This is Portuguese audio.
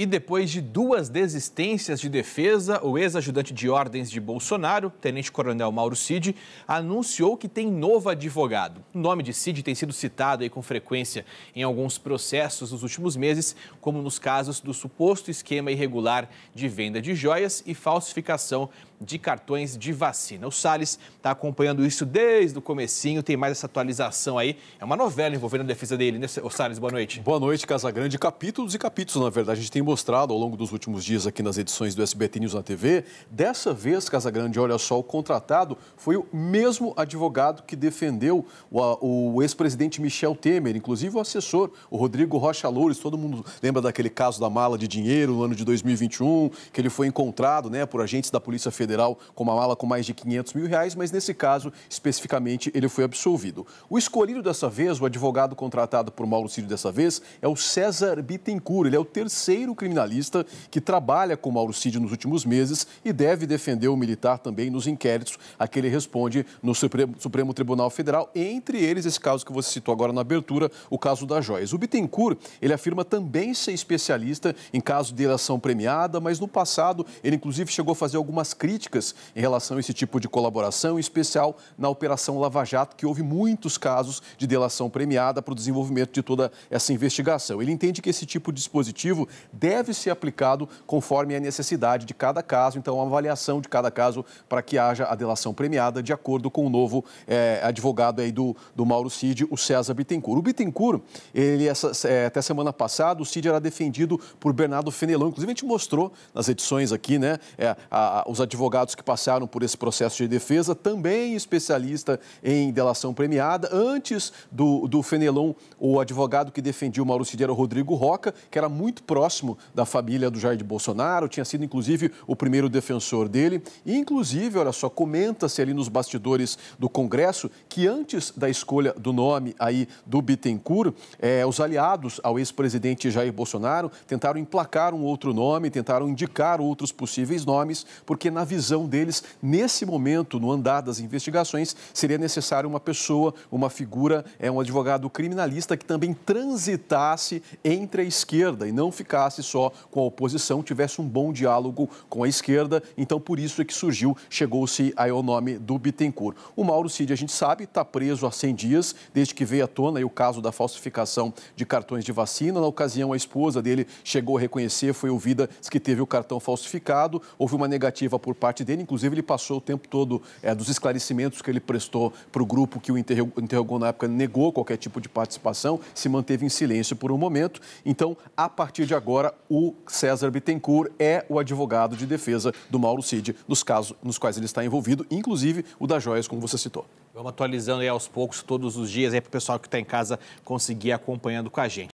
E depois de duas desistências de defesa, o ex-ajudante de ordens de Bolsonaro, tenente-coronel Mauro Cid, anunciou que tem novo advogado. O nome de Cid tem sido citado aí com frequência em alguns processos nos últimos meses, como nos casos do suposto esquema irregular de venda de joias e falsificação de cartões de vacina. O Salles está acompanhando isso desde o comecinho, tem mais essa atualização aí. É uma novela envolvendo a defesa dele, né, o Salles? Boa noite. Boa noite, Casagrande. Capítulos e capítulos, na verdade. A gente tem mostrado ao longo dos últimos dias aqui nas edições do SBT News na TV, dessa vez, Casagrande, olha só, o contratado foi o mesmo advogado que defendeu o, o ex-presidente Michel Temer, inclusive o assessor, o Rodrigo Rocha Loures. Todo mundo lembra daquele caso da mala de dinheiro no ano de 2021, que ele foi encontrado né, por agentes da Polícia Federal com uma mala com mais de 500 mil reais, mas nesse caso, especificamente, ele foi absolvido. O escolhido dessa vez, o advogado contratado por Mauro Ciro dessa vez, é o César Bittencourt. Ele é o terceiro primeiro criminalista que trabalha com Mauro Cid nos últimos meses e deve defender o militar também nos inquéritos a que ele responde no Supremo, Supremo Tribunal Federal, entre eles esse caso que você citou agora na abertura, o caso das joias. O Bittencourt, ele afirma também ser especialista em caso de delação premiada, mas no passado ele inclusive chegou a fazer algumas críticas em relação a esse tipo de colaboração, em especial na Operação Lava Jato, que houve muitos casos de delação premiada para o desenvolvimento de toda essa investigação. Ele entende que esse tipo de dispositivo deve ser aplicado conforme a necessidade de cada caso. Então, a avaliação de cada caso para que haja a delação premiada, de acordo com o novo é, advogado aí do, do Mauro Cid, o César Bittencourt. O Bittencourt, ele, essa, é, até semana passada, o Cid era defendido por Bernardo Fenelon. Inclusive, a gente mostrou nas edições aqui, né, é, a, a, os advogados que passaram por esse processo de defesa, também especialista em delação premiada. Antes do, do Fenelon, o advogado que defendia o Mauro Cid era o Rodrigo Roca, que era muito próximo próximo da família do Jair Bolsonaro, tinha sido inclusive o primeiro defensor dele. E, inclusive, olha só, comenta-se ali nos bastidores do Congresso que antes da escolha do nome aí do Bittencourt, é os aliados ao ex-presidente Jair Bolsonaro tentaram emplacar um outro nome, tentaram indicar outros possíveis nomes, porque na visão deles, nesse momento, no andar das investigações, seria necessário uma pessoa, uma figura, é um advogado criminalista que também transitasse entre a esquerda e não ficasse só com a oposição, tivesse um bom diálogo com a esquerda. Então, por isso é que surgiu, chegou-se aí ao nome do Bittencourt. O Mauro Cid, a gente sabe, está preso há 100 dias, desde que veio à tona o caso da falsificação de cartões de vacina. Na ocasião, a esposa dele chegou a reconhecer, foi ouvida, disse que teve o cartão falsificado, houve uma negativa por parte dele, inclusive ele passou o tempo todo é, dos esclarecimentos que ele prestou para o grupo que o interrogou na época, negou qualquer tipo de participação, se manteve em silêncio por um momento. Então, a partir de agora, Agora, o César Bittencourt é o advogado de defesa do Mauro Cid, nos casos nos quais ele está envolvido, inclusive o da Joias, como você citou. Vamos atualizando aí aos poucos, todos os dias, aí para o pessoal que está em casa conseguir acompanhando com a gente.